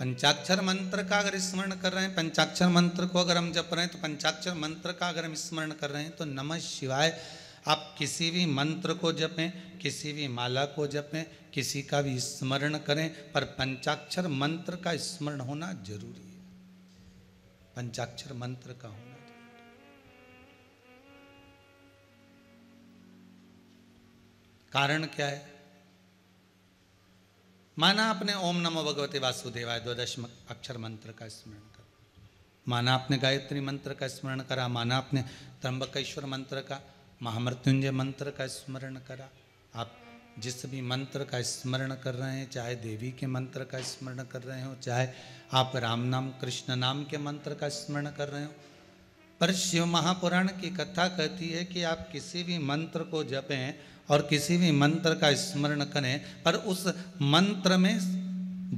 पंचाक्षर मंत्र का अगर स्मरण कर रहे हैं पंचाक्षर मंत्र को अगर हम जप रहे हैं तो पंचाक्षर मंत्र का अगर हम स्मरण कर रहे हैं तो नमः शिवाय आप किसी भी मंत्र को जपें किसी भी माला को जपें किसी का भी स्मरण करें पर पंचाक्षर मंत्र का स्मरण होना जरूरी है पंचाक्षर मंत्र का होना कारण क्या है माना आपने ओम नमो भगवते वासुदेवाय द्वादश अक्षर मंत्र का स्मरण कर माना आपने गायत्री मंत्र का स्मरण करा माना आपने त्रंबकेश्वर मंत्र का महामृत्युंजय मंत्र का स्मरण करा आप जिस भी मंत्र का स्मरण कर रहे हैं चाहे देवी के मंत्र का स्मरण कर रहे हो चाहे आप राम नाम कृष्ण नाम के मंत्र का स्मरण कर रहे हो पर शिव महापुराण की कथा कहती है कि आप किसी भी मंत्र को जपें और किसी भी मंत्र का स्मरण करें पर उस मंत्र में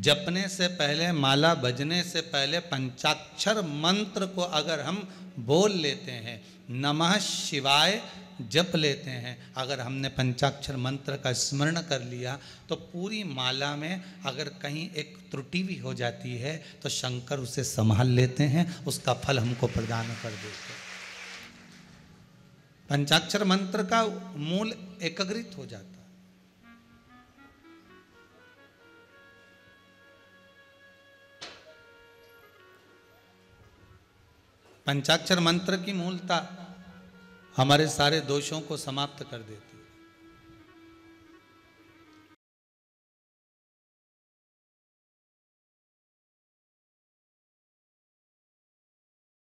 जपने से पहले माला बजने से पहले पंचाक्षर मंत्र को अगर हम बोल लेते हैं नमः शिवाय जप लेते हैं अगर हमने पंचाक्षर मंत्र का स्मरण कर लिया तो पूरी माला में अगर कहीं एक त्रुटि भी हो जाती है तो शंकर उसे संभाल लेते हैं उसका फल हमको प्रदान कर देते हैं पंचाक्षर मंत्र का मूल एकग्रित हो जाता है पंचाक्षर मंत्र की मूलता हमारे सारे दोषों को समाप्त कर देती